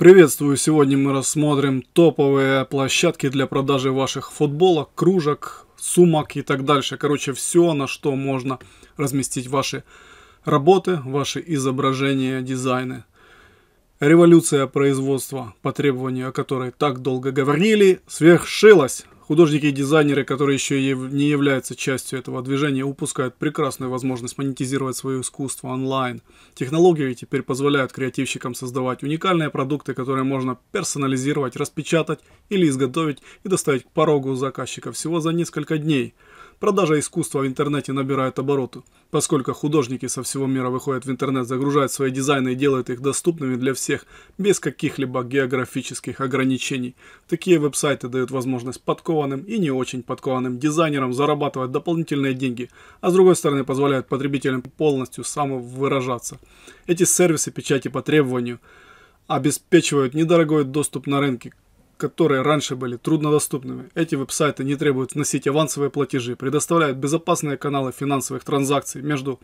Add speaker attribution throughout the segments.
Speaker 1: Приветствую! Сегодня мы рассмотрим топовые площадки для продажи ваших футболок, кружек, сумок и так дальше. Короче, все, на что можно разместить ваши работы, ваши изображения, дизайны. Революция производства, по требованию о которой так долго говорили, свершилась. Художники и дизайнеры, которые еще не являются частью этого движения, упускают прекрасную возможность монетизировать свое искусство онлайн. Технологии теперь позволяют креативщикам создавать уникальные продукты, которые можно персонализировать, распечатать или изготовить и доставить к порогу заказчика всего за несколько дней – Продажа искусства в интернете набирает обороты, поскольку художники со всего мира выходят в интернет, загружают свои дизайны и делают их доступными для всех, без каких-либо географических ограничений. Такие веб-сайты дают возможность подкованным и не очень подкованным дизайнерам зарабатывать дополнительные деньги, а с другой стороны позволяют потребителям полностью самовыражаться. Эти сервисы печати по требованию обеспечивают недорогой доступ на рынки которые раньше были труднодоступными. Эти веб-сайты не требуют вносить авансовые платежи, предоставляют безопасные каналы финансовых транзакций между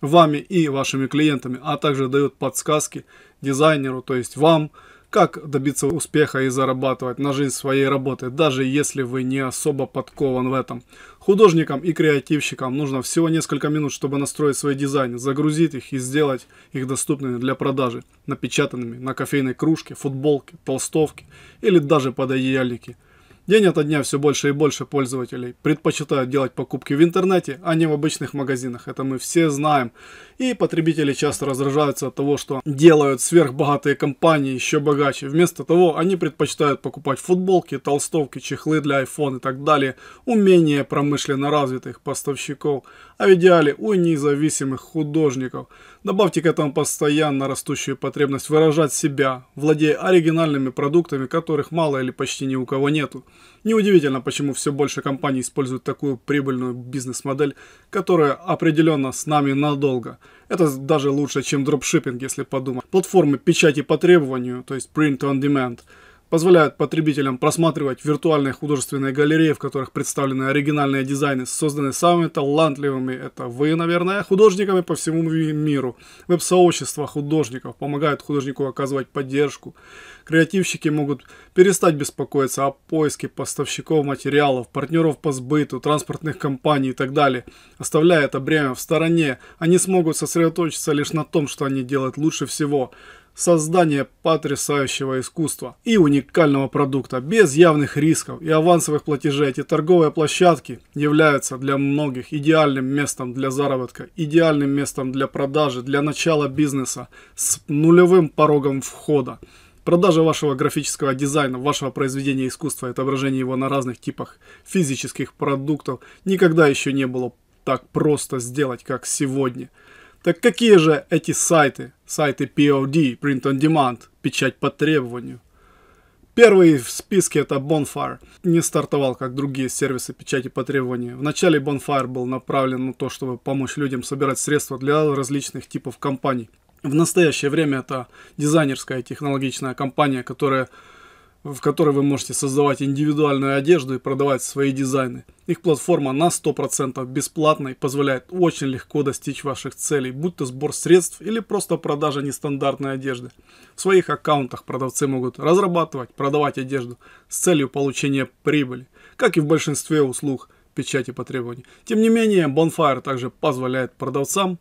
Speaker 1: вами и вашими клиентами, а также дают подсказки дизайнеру, то есть вам, как добиться успеха и зарабатывать на жизнь своей работы, даже если вы не особо подкован в этом. Художникам и креативщикам нужно всего несколько минут, чтобы настроить свой дизайн, загрузить их и сделать их доступными для продажи, напечатанными на кофейной кружке, футболке, толстовке или даже под одеяльнике – День ото дня все больше и больше пользователей предпочитают делать покупки в интернете, а не в обычных магазинах. Это мы все знаем. И потребители часто раздражаются от того, что делают сверхбогатые компании еще богаче. Вместо того, они предпочитают покупать футболки, толстовки, чехлы для iPhone и так далее. Умение промышленно развитых поставщиков а в идеале у независимых художников. Добавьте к этому постоянно растущую потребность выражать себя, владея оригинальными продуктами, которых мало или почти ни у кого нету. Неудивительно, почему все больше компаний используют такую прибыльную бизнес-модель, которая определенно с нами надолго. Это даже лучше, чем дропшиппинг, если подумать. Платформы печати по требованию, то есть print on demand – позволяют потребителям просматривать виртуальные художественные галереи, в которых представлены оригинальные дизайны, созданные самыми талантливыми, это вы, наверное, художниками по всему миру. Веб-сообщества художников помогают художнику оказывать поддержку. Креативщики могут перестать беспокоиться о поиске поставщиков материалов, партнеров по сбыту, транспортных компаний и так далее. Оставляя это бремя в стороне, они смогут сосредоточиться лишь на том, что они делают лучше всего – создание потрясающего искусства и уникального продукта без явных рисков и авансовых платежей. Эти торговые площадки являются для многих идеальным местом для заработка, идеальным местом для продажи, для начала бизнеса с нулевым порогом входа. Продажа вашего графического дизайна, вашего произведения искусства, отображение его на разных типах физических продуктов никогда еще не было так просто сделать, как сегодня – так какие же эти сайты? Сайты POD, Print on Demand, печать по требованию. Первый в списке это Bonfire. Не стартовал, как другие сервисы печати по требованию. Вначале Bonfire был направлен на то, чтобы помочь людям собирать средства для различных типов компаний. В настоящее время это дизайнерская технологичная компания, которая в которой вы можете создавать индивидуальную одежду и продавать свои дизайны. Их платформа на 100% бесплатна и позволяет очень легко достичь ваших целей, будь то сбор средств или просто продажа нестандартной одежды. В своих аккаунтах продавцы могут разрабатывать, продавать одежду с целью получения прибыли, как и в большинстве услуг печати по требованию. Тем не менее, Bonfire также позволяет продавцам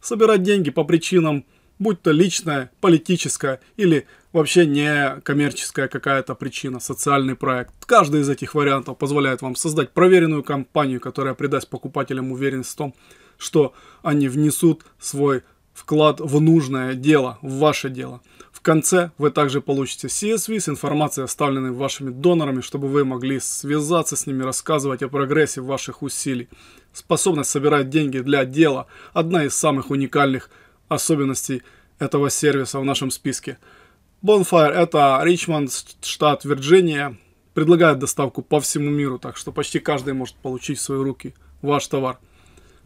Speaker 1: собирать деньги по причинам, будь то личная, политическая или вообще не коммерческая какая-то причина, социальный проект. Каждый из этих вариантов позволяет вам создать проверенную компанию, которая придаст покупателям уверенность в том, что они внесут свой вклад в нужное дело, в ваше дело. В конце вы также получите CSV с информацией, оставленной вашими донорами, чтобы вы могли связаться с ними, рассказывать о прогрессе ваших усилий. Способность собирать деньги для дела – одна из самых уникальных особенностей этого сервиса в нашем списке. Bonfire – это Ричмонд, штат Вирджиния, предлагает доставку по всему миру, так что почти каждый может получить в свои руки ваш товар –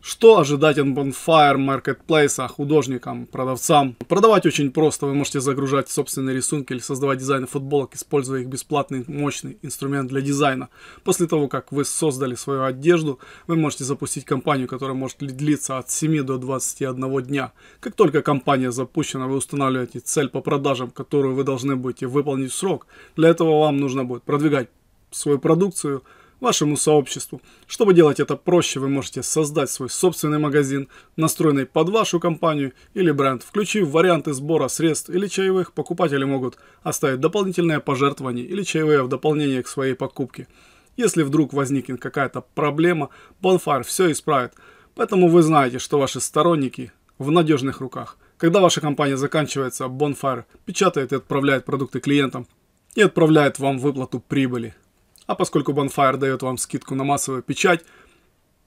Speaker 1: что ожидать от Bonfire Marketplace а художникам, продавцам? Продавать очень просто. Вы можете загружать собственные рисунки или создавать дизайны футболок, используя их бесплатный мощный инструмент для дизайна. После того, как вы создали свою одежду, вы можете запустить компанию, которая может длиться от 7 до 21 дня. Как только компания запущена, вы устанавливаете цель по продажам, которую вы должны будете выполнить в срок. Для этого вам нужно будет продвигать свою продукцию, вашему сообществу. Чтобы делать это проще, вы можете создать свой собственный магазин, настроенный под вашу компанию или бренд. Включив варианты сбора средств или чаевых, покупатели могут оставить дополнительные пожертвования или чаевые в дополнение к своей покупке. Если вдруг возникнет какая-то проблема, Bonfire все исправит. Поэтому вы знаете, что ваши сторонники в надежных руках. Когда ваша компания заканчивается, Bonfire печатает и отправляет продукты клиентам и отправляет вам выплату прибыли. А поскольку Bonfire дает вам скидку на массовую печать,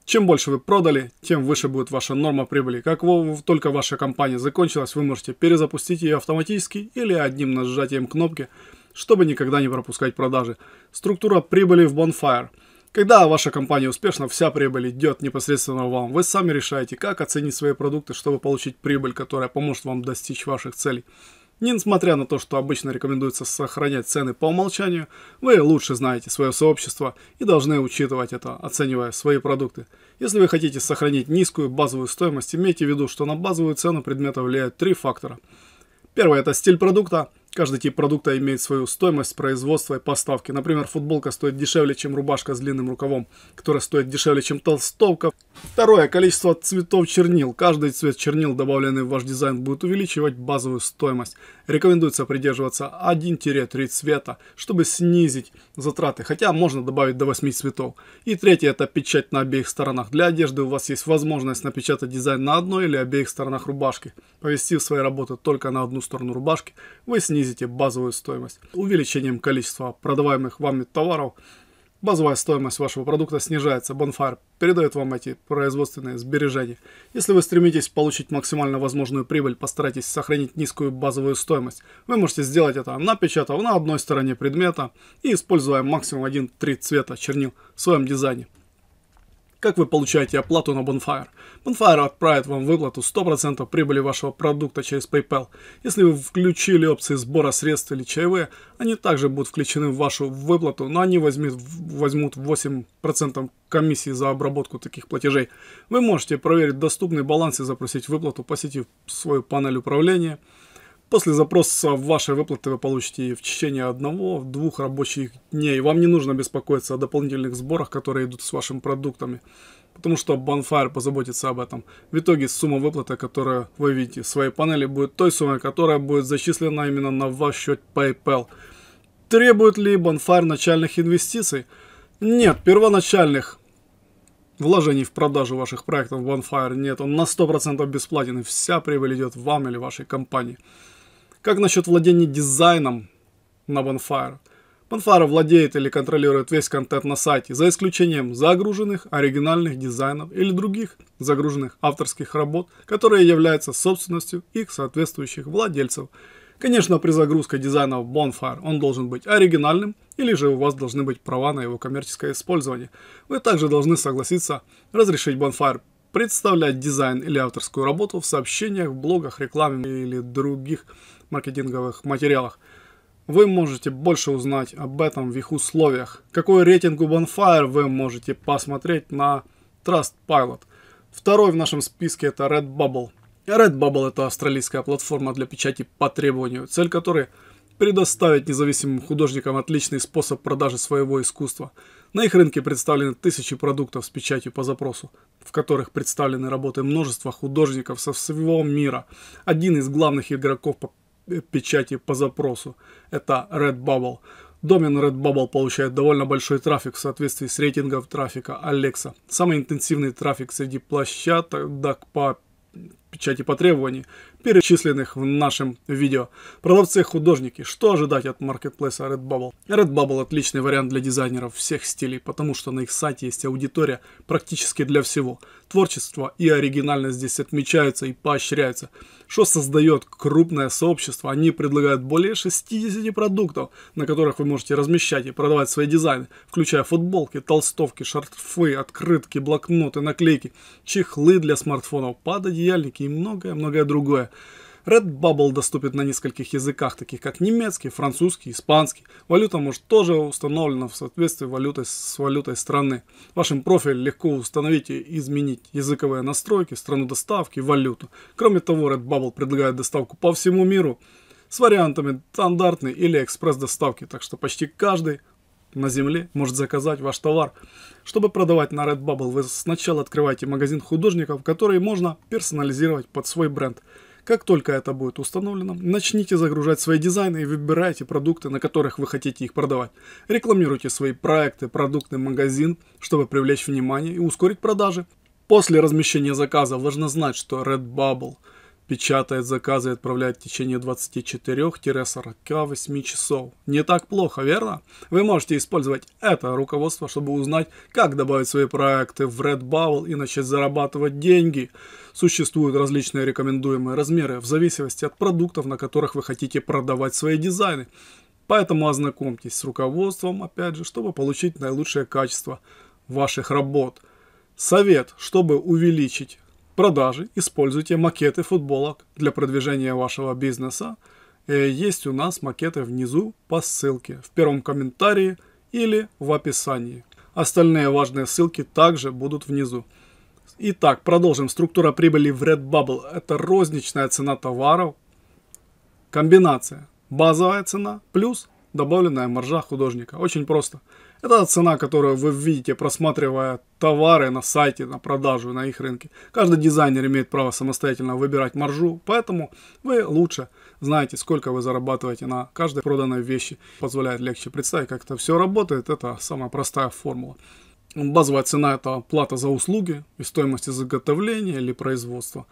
Speaker 1: чем больше вы продали, тем выше будет ваша норма прибыли. Как только ваша компания закончилась, вы можете перезапустить ее автоматически или одним нажатием кнопки, чтобы никогда не пропускать продажи. Структура прибыли в Bonfire. Когда ваша компания успешна, вся прибыль идет непосредственно вам. Вы сами решаете, как оценить свои продукты, чтобы получить прибыль, которая поможет вам достичь ваших целей. Несмотря на то, что обычно рекомендуется сохранять цены по умолчанию, вы лучше знаете свое сообщество и должны учитывать это, оценивая свои продукты. Если вы хотите сохранить низкую базовую стоимость, имейте в виду, что на базовую цену предмета влияют три фактора. Первое – это стиль продукта. Каждый тип продукта имеет свою стоимость производства и поставки. Например, футболка стоит дешевле, чем рубашка с длинным рукавом, которая стоит дешевле, чем толстовка, Второе, количество цветов чернил. Каждый цвет чернил, добавленный в ваш дизайн, будет увеличивать базовую стоимость. Рекомендуется придерживаться 1-3 цвета, чтобы снизить затраты, хотя можно добавить до 8 цветов. И третье, это печать на обеих сторонах. Для одежды у вас есть возможность напечатать дизайн на одной или обеих сторонах рубашки. Повестив свои работы только на одну сторону рубашки, вы снизите базовую стоимость. Увеличением количества продаваемых вами товаров – Базовая стоимость вашего продукта снижается, Bonfire передает вам эти производственные сбережения. Если вы стремитесь получить максимально возможную прибыль, постарайтесь сохранить низкую базовую стоимость. Вы можете сделать это, напечатав на одной стороне предмета и используя максимум 1-3 цвета чернил в своем дизайне как вы получаете оплату на Bonfire. Bonfire отправит вам выплату 100% прибыли вашего продукта через PayPal. Если вы включили опции сбора средств или чаевые, они также будут включены в вашу выплату, но они возьмут, возьмут 8% комиссии за обработку таких платежей. Вы можете проверить доступный баланс и запросить выплату, посетив свою панель управления. После запроса вашей выплаты вы получите в течение одного-двух рабочих дней. Вам не нужно беспокоиться о дополнительных сборах, которые идут с вашими продуктами, потому что Bonfire позаботится об этом. В итоге сумма выплаты, которую вы видите в своей панели, будет той суммой, которая будет зачислена именно на ваш счет PayPal. Требует ли Bonfire начальных инвестиций? Нет, первоначальных вложений в продажу ваших проектов Bonfire нет, он на 100% бесплатен и вся прибыль идет вам или вашей компании. Как насчет владения дизайном на Bonfire? Bonfire владеет или контролирует весь контент на сайте, за исключением загруженных оригинальных дизайнов или других загруженных авторских работ, которые являются собственностью их соответствующих владельцев. Конечно, при загрузке дизайна в Bonfire он должен быть оригинальным, или же у вас должны быть права на его коммерческое использование. Вы также должны согласиться разрешить Bonfire представлять дизайн или авторскую работу в сообщениях, в блогах, рекламе или других маркетинговых материалах. Вы можете больше узнать об этом в их условиях. Какой рейтинг у Bonfire вы можете посмотреть на Trustpilot. Второй в нашем списке это Redbubble. Redbubble это австралийская платформа для печати по требованию, цель которой предоставить независимым художникам отличный способ продажи своего искусства – на их рынке представлены тысячи продуктов с печатью по запросу, в которых представлены работы множества художников со всего мира. Один из главных игроков по печати по запросу – это Redbubble. Домен Redbubble получает довольно большой трафик в соответствии с рейтингом трафика Alexa. Самый интенсивный трафик среди площадок по печати по требованию, перечисленных в нашем видео. Продавцы-художники, что ожидать от маркетплейса Redbubble? Redbubble отличный вариант для дизайнеров всех стилей, потому что на их сайте есть аудитория практически для всего – Творчество и оригинальность здесь отмечаются и поощряются, что создает крупное сообщество. Они предлагают более 60 продуктов, на которых вы можете размещать и продавать свои дизайны, включая футболки, толстовки, шарфы, открытки, блокноты, наклейки, чехлы для смартфонов, пододеяльники и многое-многое другое. Redbubble доступен на нескольких языках, таких как немецкий, французский, испанский. Валюта может тоже установлена в соответствии валютой, с валютой страны. В вашем профиле легко установить и изменить языковые настройки, страну доставки, валюту. Кроме того, Redbubble предлагает доставку по всему миру с вариантами стандартной или экспресс-доставки, так что почти каждый на земле может заказать ваш товар. Чтобы продавать на Redbubble, вы сначала открываете магазин художников, который можно персонализировать под свой бренд – как только это будет установлено, начните загружать свои дизайны и выбирайте продукты, на которых вы хотите их продавать. Рекламируйте свои проекты, продукты, магазин, чтобы привлечь внимание и ускорить продажи. После размещения заказа важно знать, что Redbubble – Печатает заказы и отправляет в течение 24-48 часов. Не так плохо, верно? Вы можете использовать это руководство, чтобы узнать, как добавить свои проекты в Redbubble и начать зарабатывать деньги. Существуют различные рекомендуемые размеры в зависимости от продуктов, на которых вы хотите продавать свои дизайны. Поэтому ознакомьтесь с руководством, опять же, чтобы получить наилучшее качество ваших работ. Совет, чтобы увеличить продажи используйте макеты футболок для продвижения вашего бизнеса. Э, есть у нас макеты внизу по ссылке в первом комментарии или в описании. Остальные важные ссылки также будут внизу. Итак, продолжим. Структура прибыли в Redbubble – это розничная цена товаров, комбинация базовая цена плюс добавленная маржа художника. Очень просто. Это цена, которую вы видите, просматривая товары на сайте, на продажу, на их рынке. Каждый дизайнер имеет право самостоятельно выбирать маржу, поэтому вы лучше знаете, сколько вы зарабатываете на каждой проданной вещи. Позволяет легче представить, как это все работает. Это самая простая формула. Базовая цена – это плата за услуги и стоимость изготовления или производства.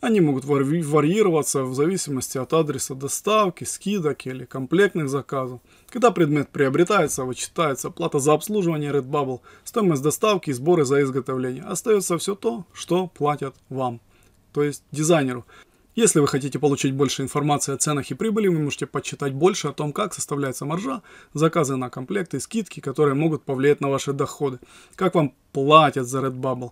Speaker 1: Они могут варьироваться в зависимости от адреса доставки, скидок или комплектных заказов. Когда предмет приобретается, вычитается плата за обслуживание Redbubble, стоимость доставки и сборы за изготовление. Остается все то, что платят вам, то есть дизайнеру. Если вы хотите получить больше информации о ценах и прибыли, вы можете почитать больше о том, как составляется маржа, заказы на комплекты, скидки, которые могут повлиять на ваши доходы, как вам платят за Redbubble.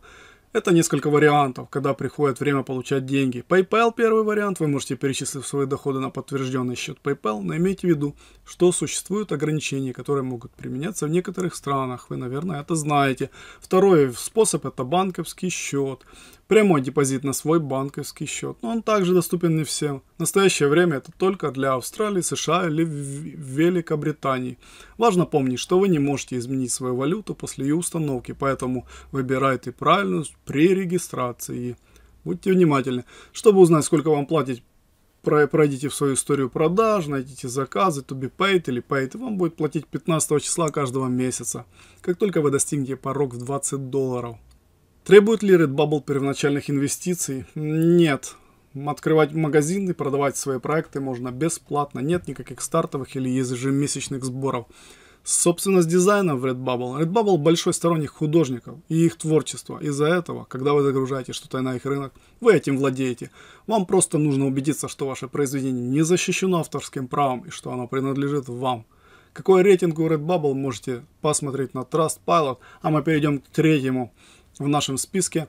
Speaker 1: Это несколько вариантов, когда приходит время получать деньги. PayPal первый вариант, вы можете перечислить свои доходы на подтвержденный счет PayPal, но имейте в виду, что существуют ограничения, которые могут применяться в некоторых странах, вы, наверное, это знаете. Второй способ это банковский счет прямой депозит на свой банковский счет. Но он также доступен не всем. В настоящее время это только для Австралии, США или Великобритании. Важно помнить, что вы не можете изменить свою валюту после ее установки, поэтому выбирайте правильную при регистрации. Будьте внимательны. Чтобы узнать, сколько вам платить, пройдите в свою историю продаж, найдите заказы, to be paid или paid, и вам будет платить 15 числа каждого месяца, как только вы достигнете порог в 20 долларов. Требует ли Redbubble первоначальных инвестиций? Нет. Открывать магазины, продавать свои проекты можно бесплатно. Нет никаких стартовых или ежемесячных сборов. Собственность дизайна в Redbubble. Redbubble большой сторонник художников и их творчества. Из-за этого, когда вы загружаете что-то на их рынок, вы этим владеете. Вам просто нужно убедиться, что ваше произведение не защищено авторским правом и что оно принадлежит вам. Какой рейтинг у Redbubble можете посмотреть на Trustpilot, а мы перейдем к третьему в нашем списке.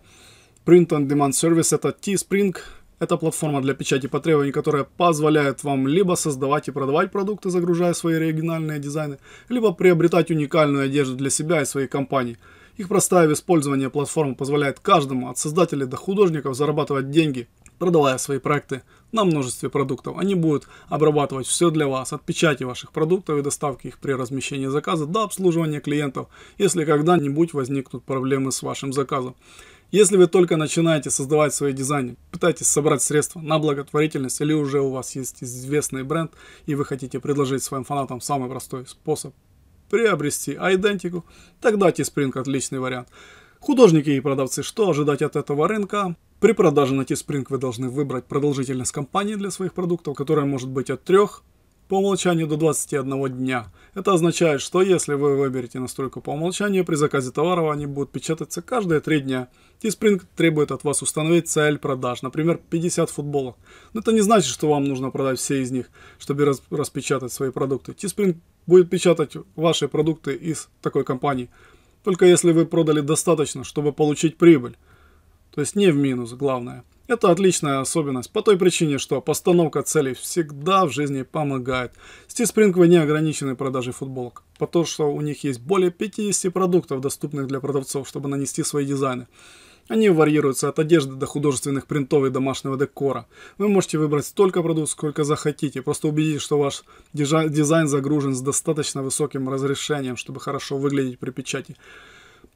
Speaker 1: Print on Demand Service это Teespring. Это платформа для печати по требованию, которая позволяет вам либо создавать и продавать продукты, загружая свои оригинальные дизайны, либо приобретать уникальную одежду для себя и своей компании. Их простая в использовании платформа позволяет каждому, от создателей до художников, зарабатывать деньги продавая свои проекты на множестве продуктов. Они будут обрабатывать все для вас, от печати ваших продуктов и доставки их при размещении заказа до обслуживания клиентов, если когда-нибудь возникнут проблемы с вашим заказом. Если вы только начинаете создавать свои дизайны, пытаетесь собрать средства на благотворительность или уже у вас есть известный бренд и вы хотите предложить своим фанатам самый простой способ приобрести айдентику, тогда T-Spring отличный вариант. Художники и продавцы, что ожидать от этого рынка? При продаже на Teespring вы должны выбрать продолжительность кампании для своих продуктов, которая может быть от 3 по умолчанию до 21 дня. Это означает, что если вы выберете настройку по умолчанию, при заказе товаров они будут печататься каждые 3 дня. Teespring требует от вас установить цель продаж, например, 50 футболок. Но это не значит, что вам нужно продать все из них, чтобы распечатать свои продукты. Teespring будет печатать ваши продукты из такой компании, только если вы продали достаточно, чтобы получить прибыль. То есть не в минус, главное. Это отличная особенность, по той причине, что постановка целей всегда в жизни помогает. Стиспрингвы не ограничены продажей футболок, потому что у них есть более 50 продуктов, доступных для продавцов, чтобы нанести свои дизайны. Они варьируются от одежды до художественных принтов и домашнего декора. Вы можете выбрать столько продуктов, сколько захотите. Просто убедитесь, что ваш дизайн загружен с достаточно высоким разрешением, чтобы хорошо выглядеть при печати.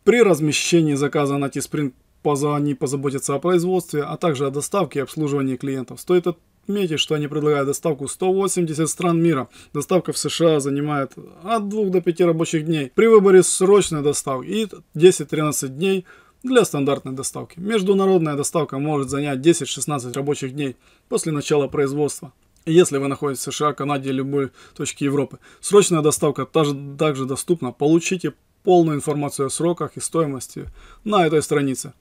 Speaker 1: При размещении заказа на Teespring поза они позаботятся о производстве, а также о доставке и обслуживании клиентов. Стоит отметить, что они предлагают доставку 180 стран мира. Доставка в США занимает от 2 до 5 рабочих дней. При выборе срочной доставки и 10-13 дней для стандартной доставки. Международная доставка может занять 10-16 рабочих дней после начала производства. Если вы находитесь в США, Канаде или любой точке Европы. Срочная доставка также доступна. Получите полную информацию о сроках и стоимости на этой странице.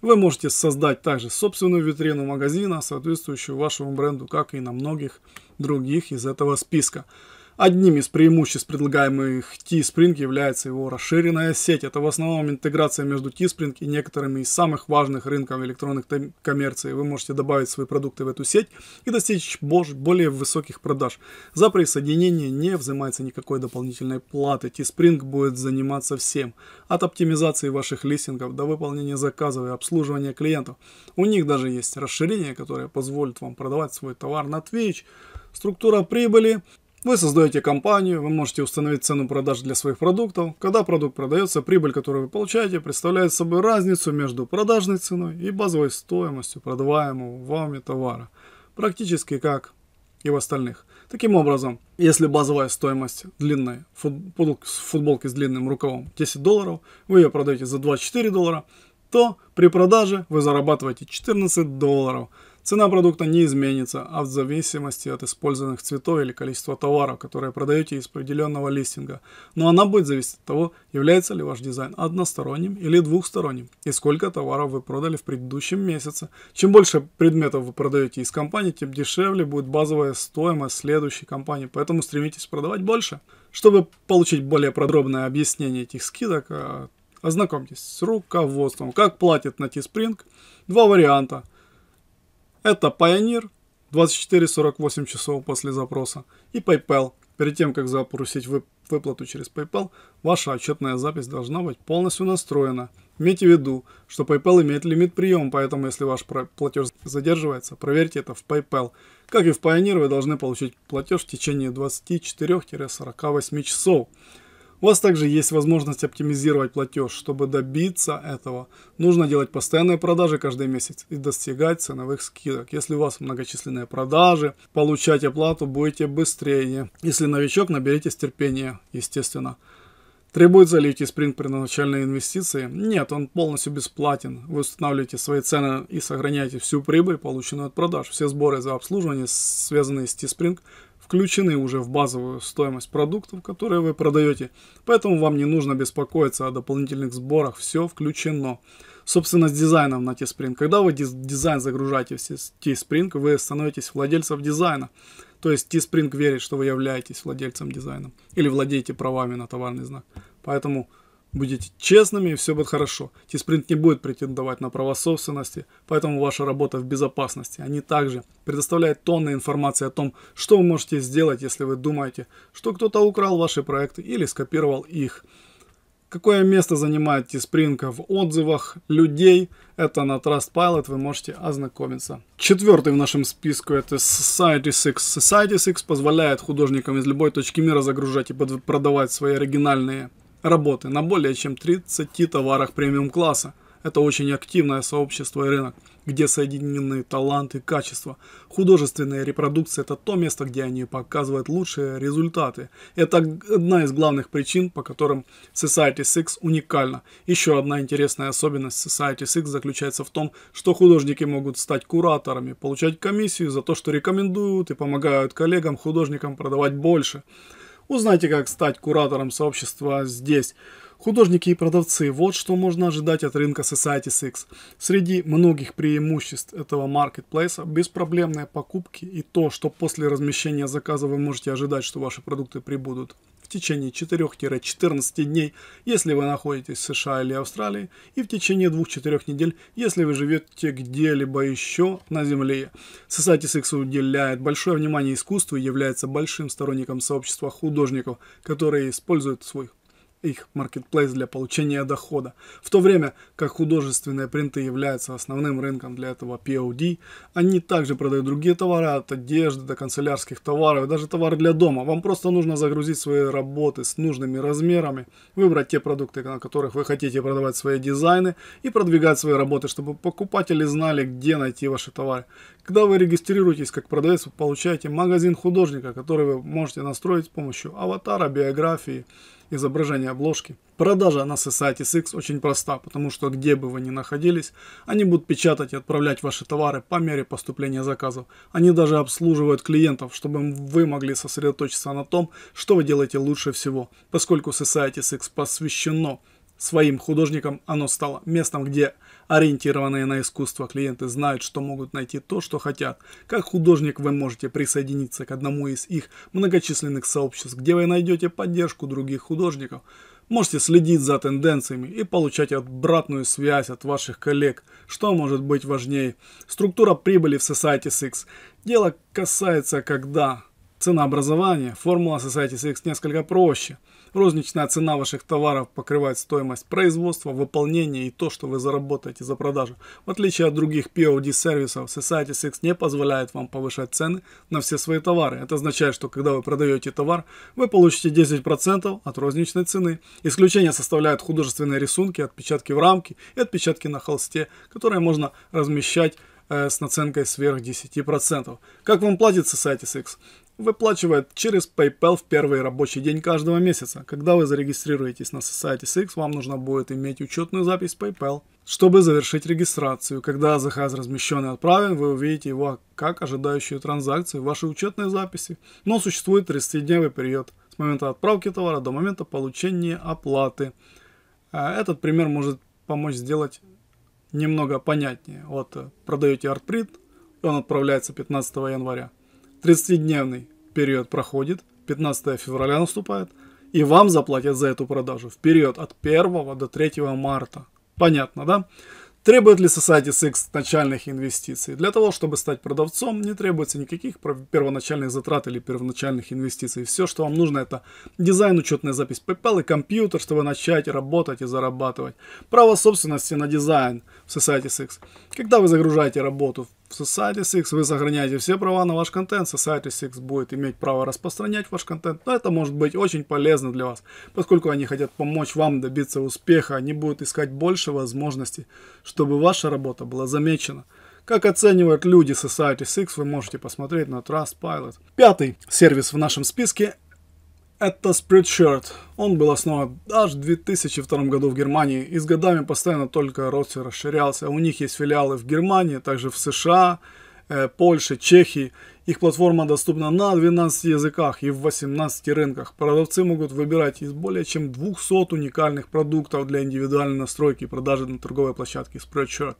Speaker 1: Вы можете создать также собственную витрину магазина, соответствующую вашему бренду, как и на многих других из этого списка. Одним из преимуществ предлагаемых T-Spring является его расширенная сеть. Это в основном интеграция между T-Spring и некоторыми из самых важных рынков электронных коммерции. Вы можете добавить свои продукты в эту сеть и достичь более высоких продаж. За присоединение не взимается никакой дополнительной платы. T-Spring будет заниматься всем. От оптимизации ваших листингов до выполнения заказов и обслуживания клиентов. У них даже есть расширение, которое позволит вам продавать свой товар на Twitch. Структура прибыли вы создаете компанию, вы можете установить цену продаж для своих продуктов. Когда продукт продается, прибыль, которую вы получаете, представляет собой разницу между продажной ценой и базовой стоимостью продаваемого вами товара. Практически как и в остальных. Таким образом, если базовая стоимость длинной футболки с длинным рукавом 10 долларов, вы ее продаете за 24 доллара, то при продаже вы зарабатываете 14 долларов – Цена продукта не изменится, а в зависимости от использованных цветов или количества товаров, которые продаете из определенного листинга. Но она будет зависеть от того, является ли ваш дизайн односторонним или двухсторонним, и сколько товаров вы продали в предыдущем месяце. Чем больше предметов вы продаете из компании, тем дешевле будет базовая стоимость следующей компании, поэтому стремитесь продавать больше. Чтобы получить более подробное объяснение этих скидок, э, ознакомьтесь с руководством. Как платит на t Два варианта – это Pioneer 24-48 часов после запроса и PayPal. Перед тем, как запорусить выплату через PayPal, ваша отчетная запись должна быть полностью настроена. Имейте в виду, что PayPal имеет лимит приема, поэтому если ваш платеж задерживается, проверьте это в PayPal. Как и в Pioneer, вы должны получить платеж в течение 24-48 часов. У вас также есть возможность оптимизировать платеж. Чтобы добиться этого, нужно делать постоянные продажи каждый месяц и достигать ценовых скидок. Если у вас многочисленные продажи, получать оплату будете быстрее. Если новичок, наберитесь терпения, естественно. Требуется ли IT-спринт при начальной инвестиции? Нет, он полностью бесплатен. Вы устанавливаете свои цены и сохраняете всю прибыль, полученную от продаж. Все сборы за обслуживание, связанные с T-Spring, включены уже в базовую стоимость продуктов, которые вы продаете, поэтому вам не нужно беспокоиться о дополнительных сборах, все включено. Собственно, с дизайном на T-Spring. Когда вы дизайн загружаете в T-Spring, вы становитесь владельцем дизайна. То есть T-Spring верит, что вы являетесь владельцем дизайна или владеете правами на товарный знак. Поэтому будете честными и все будет хорошо. Тиспринт не будет претендовать на права собственности, поэтому ваша работа в безопасности. Они также предоставляют тонны информации о том, что вы можете сделать, если вы думаете, что кто-то украл ваши проекты или скопировал их. Какое место занимает Тиспринка в отзывах людей, это на Trustpilot вы можете ознакомиться. Четвертый в нашем списке это Society6. Society6 позволяет художникам из любой точки мира загружать и продавать свои оригинальные работы на более чем 30 товарах премиум-класса. Это очень активное сообщество и рынок, где соединены таланты и качество. Художественные репродукции – это то место, где они показывают лучшие результаты. Это одна из главных причин, по которым Society 6 уникальна. Еще одна интересная особенность Society 6 заключается в том, что художники могут стать кураторами, получать комиссию за то, что рекомендуют и помогают коллегам-художникам продавать больше. Узнайте, как стать куратором сообщества здесь. Художники и продавцы – вот что можно ожидать от рынка Society 6. Среди многих преимуществ этого маркетплейса – беспроблемные покупки и то, что после размещения заказа вы можете ожидать, что ваши продукты прибудут в течение 4-14 дней, если вы находитесь в США или Австралии, и в течение 2-4 недель, если вы живете где-либо еще на Земле. Society Six уделяет большое внимание искусству и является большим сторонником сообщества художников, которые используют свой их маркетплейс для получения дохода. В то время как художественные принты являются основным рынком для этого POD, они также продают другие товары от одежды до канцелярских товаров, даже товары для дома. Вам просто нужно загрузить свои работы с нужными размерами, выбрать те продукты, на которых вы хотите продавать свои дизайны и продвигать свои работы, чтобы покупатели знали, где найти ваши товары. Когда вы регистрируетесь как продавец, вы получаете магазин художника, который вы можете настроить с помощью аватара, биографии, изображение обложки. Продажа на SSITSX очень проста, потому что где бы вы ни находились, они будут печатать и отправлять ваши товары по мере поступления заказов. Они даже обслуживают клиентов, чтобы вы могли сосредоточиться на том, что вы делаете лучше всего, поскольку SSITSX посвящено своим художникам оно стало местом, где ориентированные на искусство клиенты знают, что могут найти то, что хотят. Как художник вы можете присоединиться к одному из их многочисленных сообществ, где вы найдете поддержку других художников. Можете следить за тенденциями и получать обратную связь от ваших коллег. Что может быть важнее? Структура прибыли в Society 6. Дело касается когда Ценообразование Формула Society 6 несколько проще – Розничная цена ваших товаров покрывает стоимость производства, выполнения и то, что вы заработаете за продажу. В отличие от других POD-сервисов, Society6 не позволяет вам повышать цены на все свои товары. Это означает, что когда вы продаете товар, вы получите 10% от розничной цены. Исключение составляют художественные рисунки, отпечатки в рамке и отпечатки на холсте, которые можно размещать э, с наценкой сверх 10%. Как вам платится SatiSX? выплачивает через PayPal в первый рабочий день каждого месяца. Когда вы зарегистрируетесь на Society6, вам нужно будет иметь учетную запись PayPal, чтобы завершить регистрацию. Когда заказ размещен и отправлен, вы увидите его как ожидающую транзакцию в вашей учетной записи. Но существует 30-дневный период с момента отправки товара до момента получения оплаты. А, этот пример может помочь сделать немного понятнее. Вот э, продаете ArtPrint, он отправляется 15 января. 30-дневный период проходит, 15 февраля наступает, и вам заплатят за эту продажу в период от 1 до 3 марта. Понятно, да? Требует ли Society X начальных инвестиций? Для того, чтобы стать продавцом, не требуется никаких первоначальных затрат или первоначальных инвестиций. Все, что вам нужно, это дизайн, учетная запись PayPal и компьютер, чтобы начать работать и зарабатывать. Право собственности на дизайн в Society X. Когда вы загружаете работу в в Society 6 вы сохраняете все права на ваш контент, Society 6 будет иметь право распространять ваш контент, но это может быть очень полезно для вас, поскольку они хотят помочь вам добиться успеха, они будут искать больше возможностей, чтобы ваша работа была замечена. Как оценивают люди Society 6, вы можете посмотреть на Trustpilot. Пятый сервис в нашем списке это Spreadshirt. Он был основан аж в 2002 году в Германии и с годами постоянно только рот расширялся. У них есть филиалы в Германии, также в США, э, Польше, Чехии. Их платформа доступна на 12 языках и в 18 рынках. Продавцы могут выбирать из более чем 200 уникальных продуктов для индивидуальной настройки и продажи на торговой площадке Spreadshirt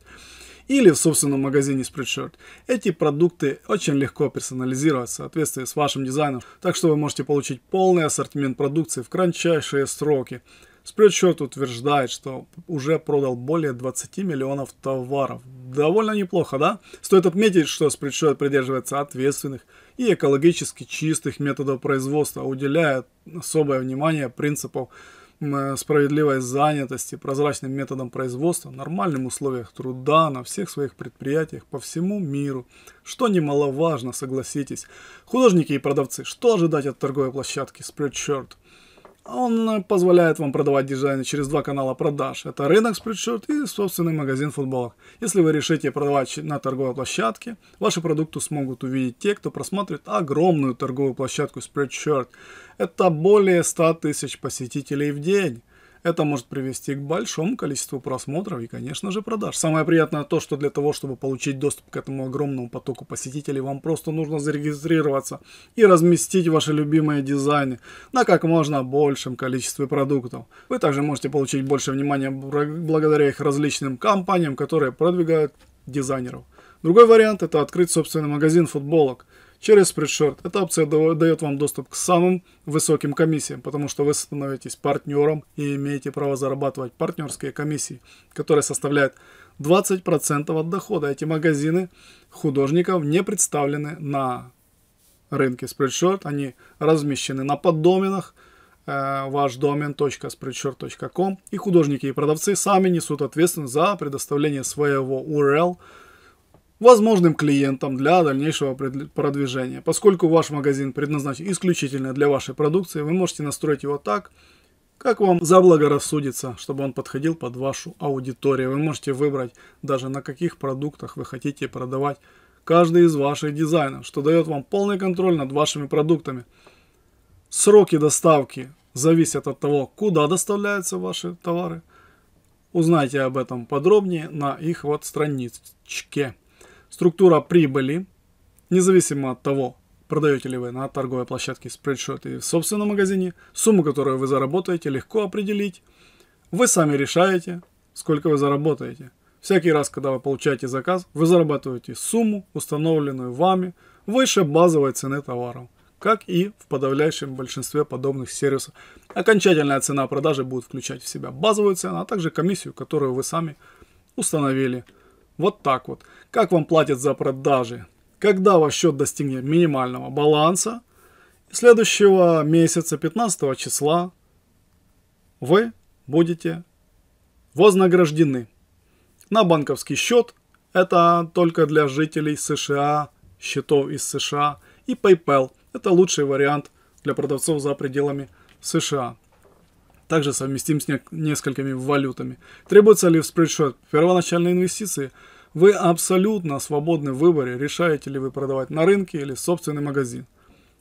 Speaker 1: или в собственном магазине Spreadshirt. Эти продукты очень легко персонализировать в соответствии с вашим дизайном, так что вы можете получить полный ассортимент продукции в кратчайшие сроки. Spreadshirt утверждает, что уже продал более 20 миллионов товаров. Довольно неплохо, да? Стоит отметить, что Spreadshirt придерживается ответственных и экологически чистых методов производства, уделяя особое внимание принципам Э, справедливой занятости, прозрачным методом производства, нормальным условиях труда на всех своих предприятиях по всему миру. Что немаловажно, согласитесь. Художники и продавцы, что ожидать от торговой площадки Spreadshirt? Он э, позволяет вам продавать дизайны через два канала продаж. Это рынок Spreadshirt и собственный магазин футболок. Если вы решите продавать на торговой площадке, ваши продукты смогут увидеть те, кто просмотрит огромную торговую площадку Spreadshirt. Это более 100 тысяч посетителей в день. Это может привести к большому количеству просмотров и, конечно же, продаж. Самое приятное то, что для того, чтобы получить доступ к этому огромному потоку посетителей, вам просто нужно зарегистрироваться и разместить ваши любимые дизайны на как можно большем количестве продуктов. Вы также можете получить больше внимания благодаря их различным компаниям, которые продвигают дизайнеров. Другой вариант – это открыть собственный магазин футболок – через спредшорт. Эта опция дает вам доступ к самым высоким комиссиям, потому что вы становитесь партнером и имеете право зарабатывать партнерские комиссии, которые составляют 20% от дохода. Эти магазины художников не представлены на рынке спредшорт, они размещены на поддоменах, э, ваш домен .spreadshirt.com и художники и продавцы сами несут ответственность за предоставление своего URL возможным клиентам для дальнейшего продвижения. Поскольку ваш магазин предназначен исключительно для вашей продукции, вы можете настроить его так, как вам заблагорассудится, чтобы он подходил под вашу аудиторию. Вы можете выбрать даже на каких продуктах вы хотите продавать каждый из ваших дизайнов, что дает вам полный контроль над вашими продуктами. Сроки доставки зависят от того, куда доставляются ваши товары. Узнайте об этом подробнее на их вот страничке. Структура прибыли, независимо от того, продаете ли вы на торговой площадке спредшот и в собственном магазине, сумму, которую вы заработаете, легко определить. Вы сами решаете, сколько вы заработаете. Всякий раз, когда вы получаете заказ, вы зарабатываете сумму, установленную вами, выше базовой цены товаров, как и в подавляющем большинстве подобных сервисов. Окончательная цена продажи будет включать в себя базовую цену, а также комиссию, которую вы сами установили. Вот так вот как вам платят за продажи, когда ваш счет достигнет минимального баланса, следующего месяца 15 числа вы будете вознаграждены. На банковский счет это только для жителей США, счетов из США и PayPal. Это лучший вариант для продавцов за пределами США. Также совместим с несколькими валютами. Требуется ли в спритшот первоначальные инвестиции? Вы абсолютно свободны в выборе, решаете ли вы продавать на рынке или в собственный магазин.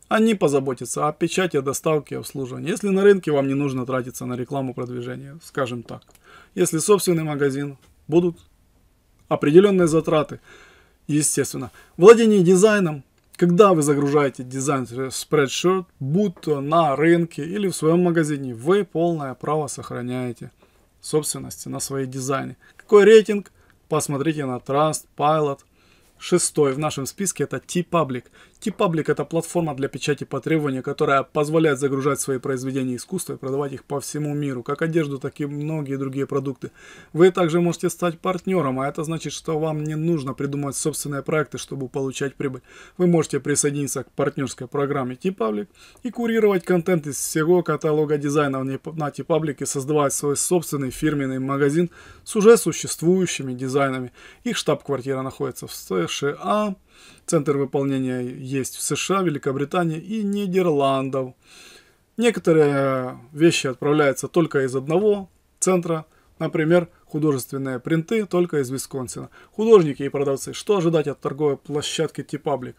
Speaker 1: Они позаботятся о печати, доставке и обслуживании. Если на рынке вам не нужно тратиться на рекламу продвижения, скажем так. Если собственный магазин, будут определенные затраты, естественно. Владение дизайном, когда вы загружаете дизайн в спредшот, будь то на рынке или в своем магазине, вы полное право сохраняете собственности на свои дизайны. Какой рейтинг? Посмотрите на Trust, Pilot. Шестой в нашем списке это T-Public. Типаблик – это платформа для печати по требованию, которая позволяет загружать свои произведения искусства и продавать их по всему миру, как одежду, так и многие другие продукты. Вы также можете стать партнером, а это значит, что вам не нужно придумать собственные проекты, чтобы получать прибыль. Вы можете присоединиться к партнерской программе Типаблик и курировать контент из всего каталога дизайнов на Типаблик и создавать свой собственный фирменный магазин с уже существующими дизайнами. Их штаб-квартира находится в США, Центр выполнения есть в США, Великобритании и Нидерландов. Некоторые вещи отправляются только из одного центра, например, художественные принты только из Висконсина. Художники и продавцы, что ожидать от торговой площадки Типаблик?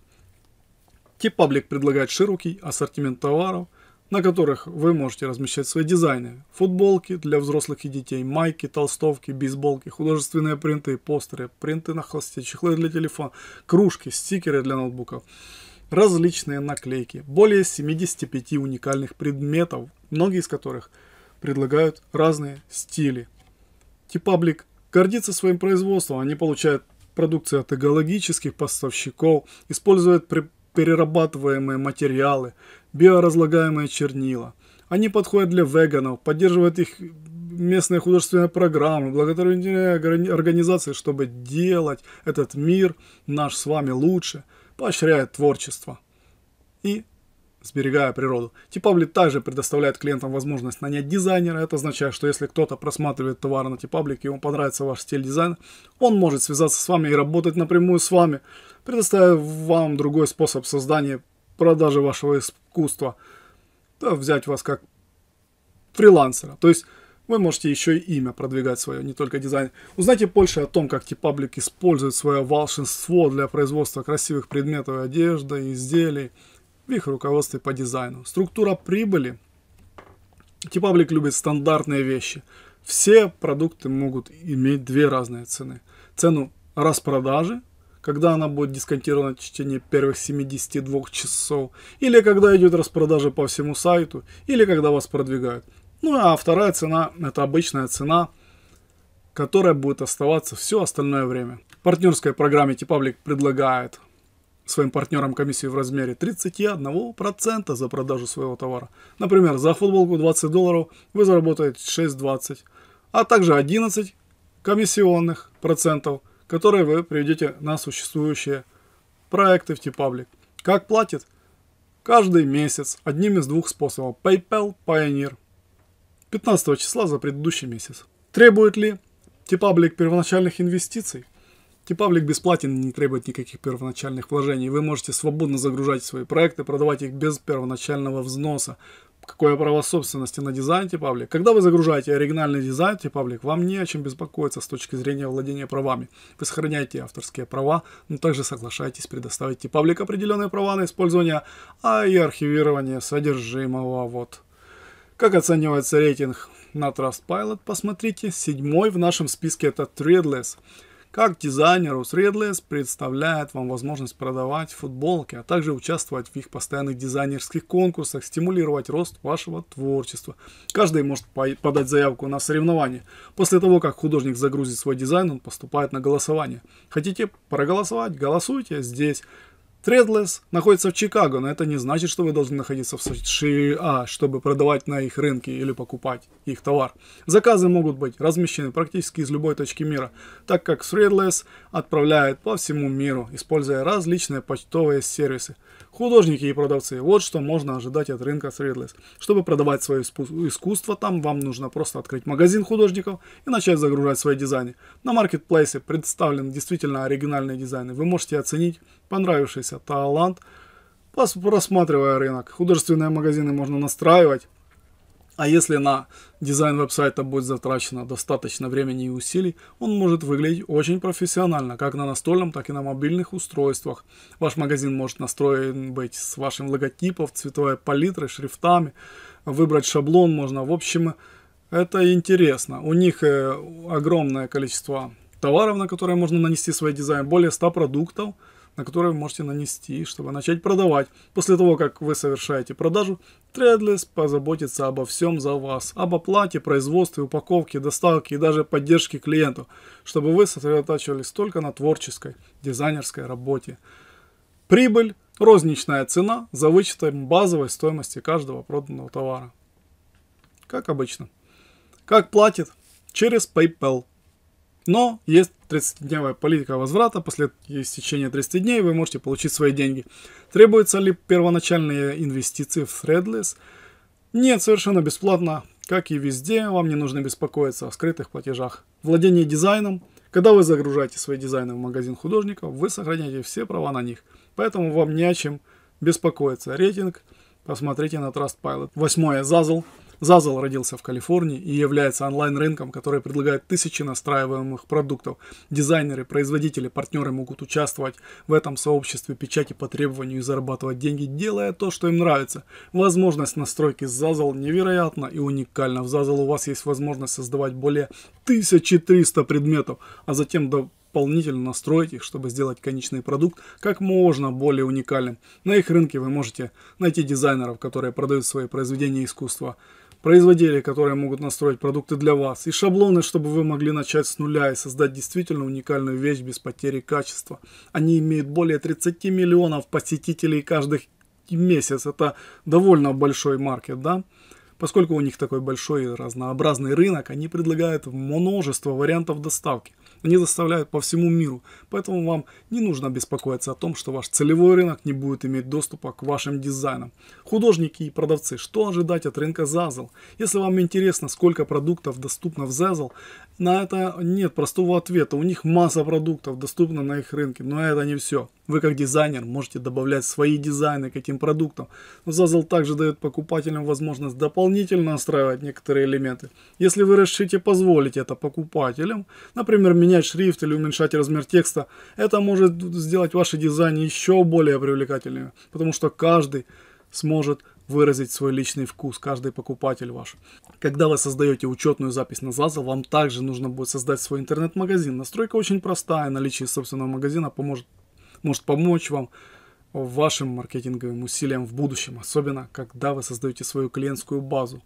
Speaker 1: Типаблик предлагает широкий ассортимент товаров – на которых вы можете размещать свои дизайны. Футболки для взрослых и детей, майки, толстовки, бейсболки, художественные принты, постеры, принты на холсте, чехлы для телефона, кружки, стикеры для ноутбуков, различные наклейки. Более 75 уникальных предметов, многие из которых предлагают разные стили. Типаблик гордится своим производством, они получают продукцию от экологических поставщиков, используют перерабатываемые материалы, биоразлагаемые чернила. Они подходят для веганов, поддерживают их местные художественные программы, благотворительные организации, чтобы делать этот мир наш с вами лучше, поощряет творчество и сберегая природу. Типаблик также предоставляет клиентам возможность нанять дизайнера. Это означает, что если кто-то просматривает товары на Типаблике, ему понравится ваш стиль дизайна, он может связаться с вами и работать напрямую с вами, предоставив вам другой способ создания продажи вашего искусства, да, взять вас как фрилансера. То есть вы можете еще и имя продвигать свое, не только дизайн. Узнайте больше о том, как Типаблик использует свое волшебство для производства красивых предметов одежды и изделий в их руководстве по дизайну. Структура прибыли. Типаблик любит стандартные вещи. Все продукты могут иметь две разные цены. Цену распродажи когда она будет дисконтирована в течение первых 72 часов, или когда идет распродажа по всему сайту, или когда вас продвигают. Ну а вторая цена – это обычная цена, которая будет оставаться все остальное время. В партнерской программе Типаблик предлагает своим партнерам комиссию в размере 31% за продажу своего товара. Например, за футболку 20 долларов вы заработаете 6,20, а также 11 комиссионных процентов – которые вы приведете на существующие проекты в Типаблик. Как платит? Каждый месяц одним из двух способов PayPal Pioneer 15 числа за предыдущий месяц. Требует ли Типаблик первоначальных инвестиций? Типаблик бесплатен и не требует никаких первоначальных вложений. Вы можете свободно загружать свои проекты, продавать их без первоначального взноса какое право собственности на дизайн паблик. Типа, Когда вы загружаете оригинальный дизайн паблик, типа, вам не о чем беспокоиться с точки зрения владения правами. Вы сохраняете авторские права, но также соглашаетесь предоставить паблик типа, определенные права на использование, а и архивирование содержимого. Вот. Как оценивается рейтинг на Trustpilot, посмотрите. Седьмой в нашем списке это Threadless. Как дизайнеру Усредлес представляет вам возможность продавать футболки, а также участвовать в их постоянных дизайнерских конкурсах, стимулировать рост вашего творчества. Каждый может подать заявку на соревнование. После того, как художник загрузит свой дизайн, он поступает на голосование. Хотите проголосовать? Голосуйте здесь. Threadless находится в Чикаго, но это не значит, что вы должны находиться в США, чтобы продавать на их рынке или покупать их товар. Заказы могут быть размещены практически из любой точки мира, так как Threadless отправляет по всему миру, используя различные почтовые сервисы. Художники и продавцы, вот что можно ожидать от рынка Threadless. Чтобы продавать свое искусство там, вам нужно просто открыть магазин художников и начать загружать свои дизайны. На маркетплейсе представлены действительно оригинальные дизайны. Вы можете оценить понравившийся талант, рассматривая рынок. Художественные магазины можно настраивать, а если на дизайн веб-сайта будет затрачено достаточно времени и усилий, он может выглядеть очень профессионально, как на настольном, так и на мобильных устройствах. Ваш магазин может настроен быть с вашим логотипом, цветовой палитрой, шрифтами. Выбрать шаблон можно. В общем, это интересно. У них э, огромное количество товаров, на которые можно нанести свой дизайн, более 100 продуктов – на которые вы можете нанести, чтобы начать продавать. После того, как вы совершаете продажу, Threadless позаботится обо всем за вас, об оплате, производстве, упаковке, доставке и даже поддержке клиенту, чтобы вы сосредотачивались только на творческой, дизайнерской работе. Прибыль – розничная цена за вычетом базовой стоимости каждого проданного товара. Как обычно. Как платит? Через PayPal. Но есть 30-дневая политика возврата, после истечения 30 дней вы можете получить свои деньги. Требуются ли первоначальные инвестиции в Threadless? Нет, совершенно бесплатно. Как и везде, вам не нужно беспокоиться о скрытых платежах. Владение дизайном. Когда вы загружаете свои дизайны в магазин художников, вы сохраняете все права на них. Поэтому вам не о чем беспокоиться. Рейтинг посмотрите на Trustpilot. Восьмое, Zazzle. Зазл родился в Калифорнии и является онлайн-рынком, который предлагает тысячи настраиваемых продуктов. Дизайнеры, производители, партнеры могут участвовать в этом сообществе печати по требованию и зарабатывать деньги, делая то, что им нравится. Возможность настройки Zazzle невероятна и уникальна. В Zazzle у вас есть возможность создавать более 1300 предметов, а затем до дополнительно настроить их, чтобы сделать конечный продукт как можно более уникальным. На их рынке вы можете найти дизайнеров, которые продают свои произведения искусства, производителей, которые могут настроить продукты для вас, и шаблоны, чтобы вы могли начать с нуля и создать действительно уникальную вещь без потери качества. Они имеют более 30 миллионов посетителей каждый месяц. Это довольно большой маркет, да? Поскольку у них такой большой разнообразный рынок, они предлагают множество вариантов доставки. Они доставляют по всему миру, поэтому вам не нужно беспокоиться о том, что ваш целевой рынок не будет иметь доступа к вашим дизайнам. Художники и продавцы, что ожидать от рынка Zazzle? Если вам интересно, сколько продуктов доступно в Zazzle, на это нет простого ответа. У них масса продуктов доступна на их рынке, но это не все. Вы как дизайнер можете добавлять свои дизайны к этим продуктам. Но также дает покупателям возможность дополнительно настраивать некоторые элементы. Если вы решите позволить это покупателям, например, менять шрифт или уменьшать размер текста, это может сделать ваши дизайны еще более привлекательными, потому что каждый сможет выразить свой личный вкус, каждый покупатель ваш. Когда вы создаете учетную запись на Zaza, вам также нужно будет создать свой интернет-магазин. Настройка очень простая, наличие собственного магазина поможет, может помочь вам вашим маркетинговым усилиям в будущем, особенно когда вы создаете свою клиентскую базу.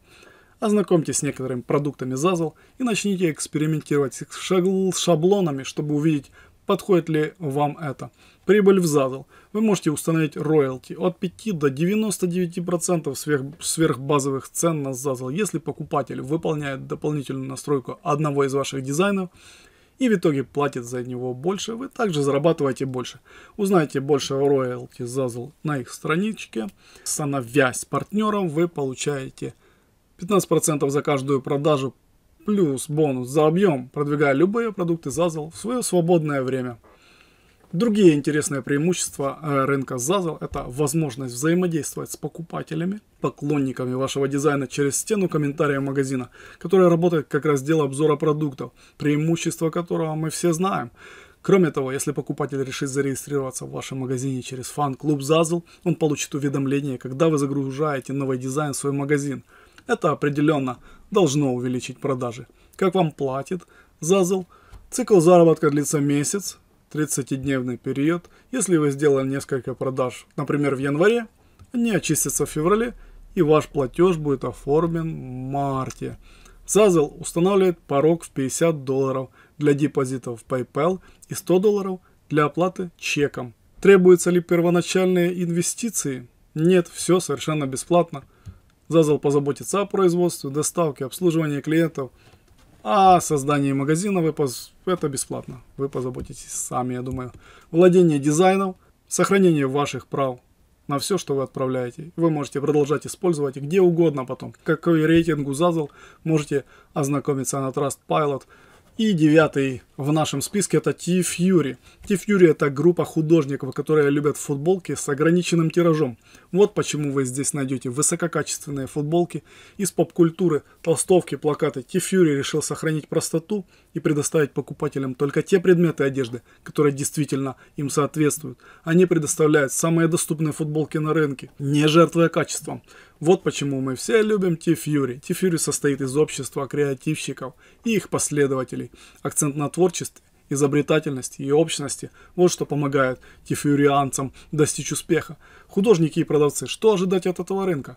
Speaker 1: Ознакомьтесь с некоторыми продуктами Zazzle и начните экспериментировать с шаблонами, чтобы увидеть подходит ли вам это. Прибыль в задал. Вы можете установить роялти от 5 до 99% сверх, сверхбазовых цен на задал, если покупатель выполняет дополнительную настройку одного из ваших дизайнов и в итоге платит за него больше, вы также зарабатываете больше. Узнайте больше о роялти Zazzle на их страничке. Становясь партнером, вы получаете 15% за каждую продажу плюс бонус за объем, продвигая любые продукты Zazzle в свое свободное время. Другие интересные преимущества э, рынка Zazzle – это возможность взаимодействовать с покупателями, поклонниками вашего дизайна через стену комментариев магазина, которая работает как раздел обзора продуктов, преимущества которого мы все знаем. Кроме того, если покупатель решит зарегистрироваться в вашем магазине через фан-клуб Zazzle, он получит уведомление, когда вы загружаете новый дизайн в свой магазин – это определенно должно увеличить продажи. Как вам платит Зазл? Цикл заработка длится месяц, 30-дневный период. Если вы сделали несколько продаж, например, в январе, они очистятся в феврале, и ваш платеж будет оформлен в марте. Зазл устанавливает порог в 50 долларов для депозитов в PayPal и 100 долларов для оплаты чеком. Требуются ли первоначальные инвестиции? Нет, все совершенно бесплатно. Зазл позаботится о производстве, доставке, обслуживании клиентов, а создание магазина вы поз... это бесплатно. Вы позаботитесь сами, я думаю. Владение дизайном, сохранение ваших прав на все, что вы отправляете. Вы можете продолжать использовать где угодно потом. Какой рейтинг у Зазл можете ознакомиться на TrustPilot И девятый в нашем списке это T-Fury. T-Fury это группа художников, которые любят футболки с ограниченным тиражом. Вот почему вы здесь найдете высококачественные футболки из поп-культуры, толстовки, плакаты. T-Fury решил сохранить простоту и предоставить покупателям только те предметы одежды, которые действительно им соответствуют. Они предоставляют самые доступные футболки на рынке, не жертвуя качеством. Вот почему мы все любим T-Fury. T-Fury состоит из общества креативщиков и их последователей. Акцент на творчество творчестве, изобретательности и общности – вот что помогает тифюрианцам достичь успеха. Художники и продавцы, что ожидать от этого рынка?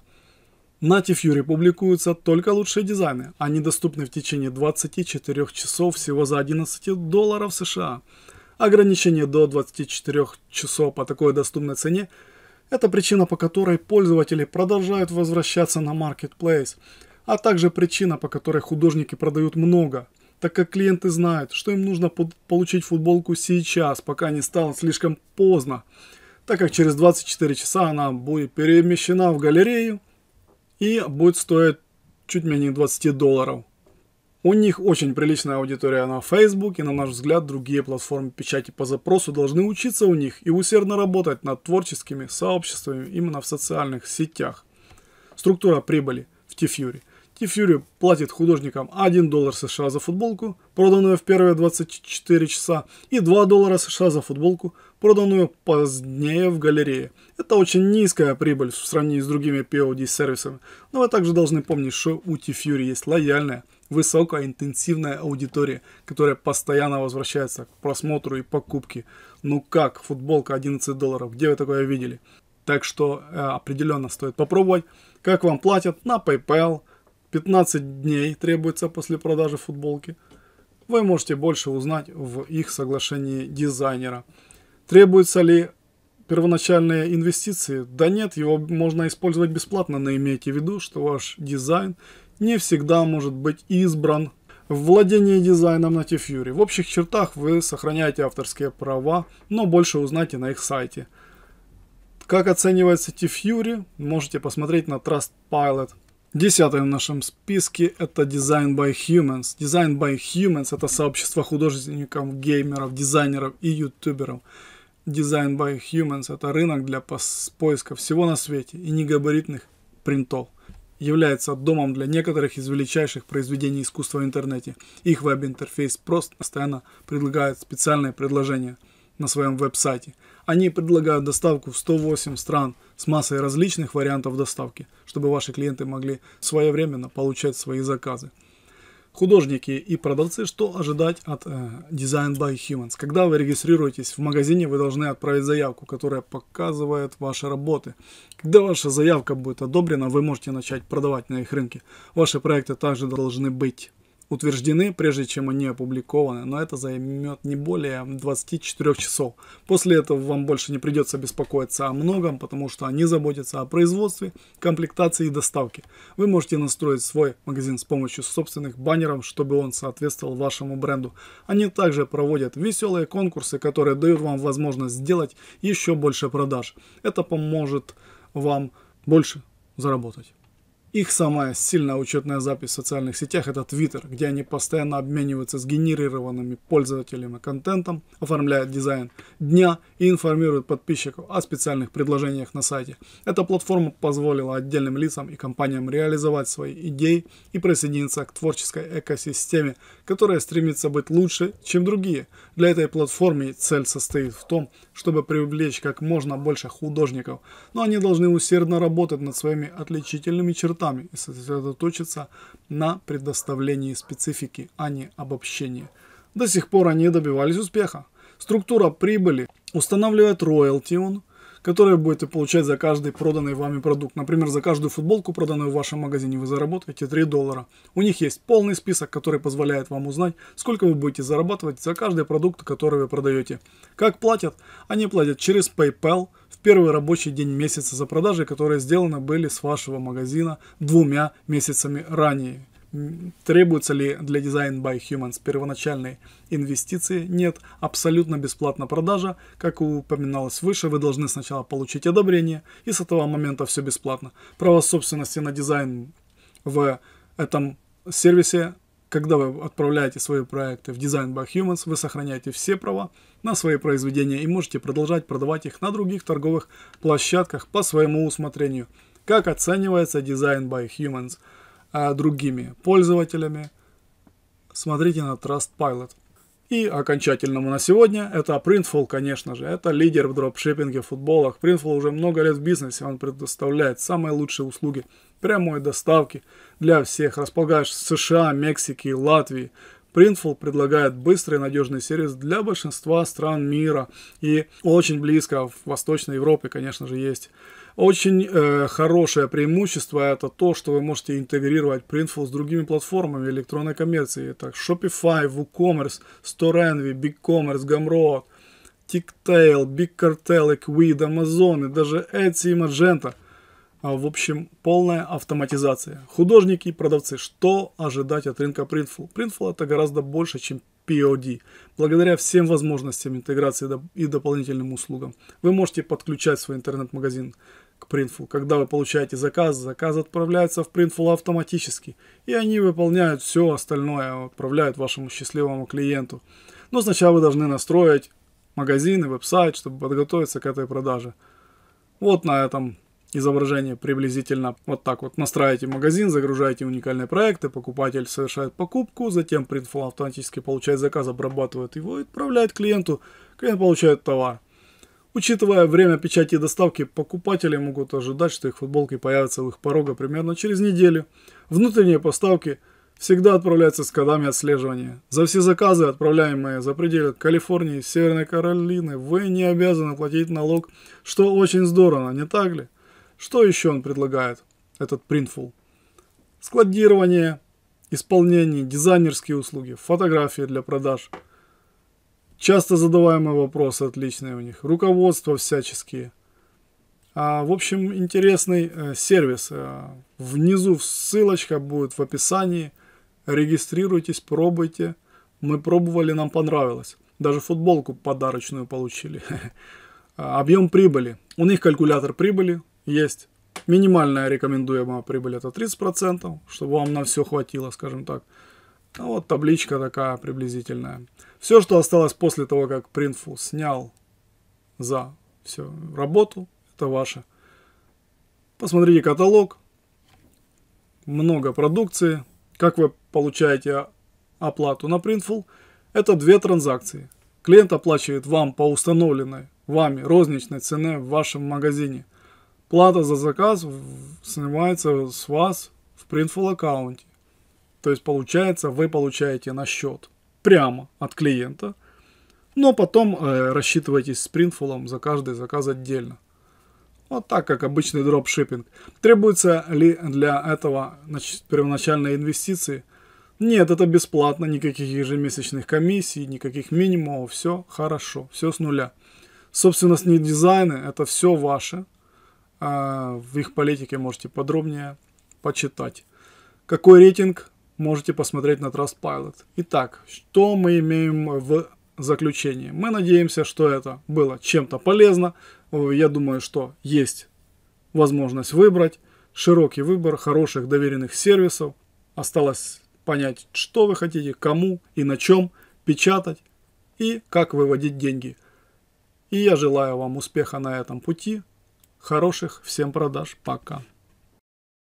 Speaker 1: На Тифюре публикуются только лучшие дизайны. Они доступны в течение 24 часов всего за 11 долларов США. Ограничение до 24 часов по такой доступной цене – это причина, по которой пользователи продолжают возвращаться на Marketplace, а также причина, по которой художники продают много – так как клиенты знают, что им нужно получить футболку сейчас, пока не стало слишком поздно, так как через 24 часа она будет перемещена в галерею и будет стоить чуть менее 20 долларов. У них очень приличная аудитория на Facebook, и на наш взгляд другие платформы печати по запросу должны учиться у них и усердно работать над творческими сообществами именно в социальных сетях. Структура прибыли в t и Фьюри платит художникам 1 доллар США за футболку, проданную в первые 24 часа, и 2 доллара США за футболку, проданную позднее в галерее. Это очень низкая прибыль в сравнении с другими POD-сервисами, но вы также должны помнить, что у T-Fury есть лояльная, высокая, интенсивная аудитория, которая постоянно возвращается к просмотру и покупке. Ну как, футболка 11 долларов, где вы такое видели? Так что э, определенно стоит попробовать, как вам платят на PayPal, 15 дней требуется после продажи футболки. Вы можете больше узнать в их соглашении дизайнера. Требуются ли первоначальные инвестиции? Да нет, его можно использовать бесплатно, но имейте в виду, что ваш дизайн не всегда может быть избран Владение дизайном на t В общих чертах вы сохраняете авторские права, но больше узнайте на их сайте. Как оценивается t можете посмотреть на Trustpilot. Десятое в нашем списке это Design by Humans. Design by Humans это сообщество художников, геймеров, дизайнеров и ютуберов. Design by Humans это рынок для поиска всего на свете и негабаритных принтов. Является домом для некоторых из величайших произведений искусства в интернете. Их веб-интерфейс просто постоянно предлагает специальные предложения – на своем веб-сайте. Они предлагают доставку в 108 стран с массой различных вариантов доставки, чтобы ваши клиенты могли своевременно получать свои заказы. Художники и продавцы, что ожидать от э, Design by Humans? Когда вы регистрируетесь в магазине, вы должны отправить заявку, которая показывает ваши работы. Когда ваша заявка будет одобрена, вы можете начать продавать на их рынке. Ваши проекты также должны быть утверждены, прежде чем они опубликованы, но это займет не более 24 часов. После этого вам больше не придется беспокоиться о многом, потому что они заботятся о производстве, комплектации и доставке. Вы можете настроить свой магазин с помощью собственных баннеров, чтобы он соответствовал вашему бренду. Они также проводят веселые конкурсы, которые дают вам возможность сделать еще больше продаж. Это поможет вам больше заработать. Их самая сильная учетная запись в социальных сетях – это Twitter, где они постоянно обмениваются сгенерированными пользователями контентом, оформляют дизайн дня и информируют подписчиков о специальных предложениях на сайте. Эта платформа позволила отдельным лицам и компаниям реализовать свои идеи и присоединиться к творческой экосистеме, которая стремится быть лучше, чем другие. Для этой платформы цель состоит в том, чтобы привлечь как можно больше художников, но они должны усердно работать над своими отличительными чертами продуктами и сосредоточиться на предоставлении специфики, а не обобщении. До сих пор они добивались успеха. Структура прибыли устанавливает роялти он, которые будете получать за каждый проданный вами продукт. Например, за каждую футболку, проданную в вашем магазине, вы заработаете 3 доллара. У них есть полный список, который позволяет вам узнать, сколько вы будете зарабатывать за каждый продукт, который вы продаете. Как платят? Они платят через PayPal – первый рабочий день месяца за продажи, которые сделаны были с вашего магазина двумя месяцами ранее. Требуется ли для Design by Humans первоначальные инвестиции? Нет, абсолютно бесплатно продажа. Как упоминалось выше, вы должны сначала получить одобрение, и с этого момента все бесплатно. Право собственности на дизайн в этом сервисе когда вы отправляете свои проекты в Design by Humans, вы сохраняете все права на свои произведения и можете продолжать продавать их на других торговых площадках по своему усмотрению. Как оценивается Design by Humans а, другими пользователями, смотрите на Trustpilot. И окончательному на сегодня это Printful, конечно же. Это лидер в дропшиппинге, футболах. Printful уже много лет в бизнесе, он предоставляет самые лучшие услуги прямой доставки для всех, располагаешь в США, Мексике и Латвии. Printful предлагает быстрый и надежный сервис для большинства стран мира и очень близко в Восточной Европе, конечно же, есть. Очень э, хорошее преимущество это то, что вы можете интегрировать Printful с другими платформами электронной коммерции. Это Shopify, WooCommerce, StoreNV, BigCommerce, Gumroad, TickTail, BigCartel, Equid, Amazon и даже Etsy и Magento – а, в общем, полная автоматизация. Художники и продавцы, что ожидать от рынка Printful? Printful это гораздо больше, чем POD. Благодаря всем возможностям интеграции и дополнительным услугам, вы можете подключать свой интернет-магазин к Printful. Когда вы получаете заказ, заказ отправляется в Printful автоматически, и они выполняют все остальное, отправляют вашему счастливому клиенту. Но сначала вы должны настроить магазин и веб-сайт, чтобы подготовиться к этой продаже. Вот на этом изображение приблизительно вот так вот. Настраиваете магазин, загружаете уникальные проекты, покупатель совершает покупку, затем Printful автоматически получает заказ, обрабатывает его и отправляет клиенту. Клиент получает товар. Учитывая время печати и доставки, покупатели могут ожидать, что их футболки появятся у их порога примерно через неделю. Внутренние поставки всегда отправляются с кодами отслеживания. За все заказы, отправляемые за пределы Калифорнии, Северной Каролины, вы не обязаны платить налог, что очень здорово, не так ли? Что еще он предлагает, этот Printful? Складирование, исполнение, дизайнерские услуги, фотографии для продаж. Часто задаваемые вопросы отличные у них, руководство всяческие. А, в общем, интересный э, сервис. А, внизу ссылочка будет в описании. Регистрируйтесь, пробуйте. Мы пробовали, нам понравилось. Даже футболку подарочную получили. Объем прибыли. У них калькулятор прибыли, есть минимальная рекомендуемая прибыль это 30%, чтобы вам на все хватило, скажем так. А вот табличка такая приблизительная. Все, что осталось после того, как Printful снял за всю работу, это ваше. Посмотрите каталог. Много продукции. Как вы получаете оплату на Printful? Это две транзакции. Клиент оплачивает вам по установленной вами розничной цене в вашем магазине плата за заказ снимается с вас в Printful аккаунте. То есть получается, вы получаете на счет прямо от клиента, но потом э, рассчитываетесь с Printful за каждый заказ отдельно. Вот так, как обычный дропшиппинг. Требуется ли для этого первоначальные инвестиции? Нет, это бесплатно, никаких ежемесячных комиссий, никаких минимумов, все хорошо, все с нуля. Собственно, с дизайны, это все ваше, а, в их политике можете подробнее почитать. Какой рейтинг можете посмотреть на Trustpilot. Итак, что мы имеем в заключении? Мы надеемся, что это было чем-то полезно. Э, я думаю, что есть возможность выбрать. Широкий выбор хороших доверенных сервисов. Осталось понять, что вы хотите, кому и на чем печатать и как выводить деньги. И я желаю вам успеха на этом пути. Хороших всем продаж. Пока.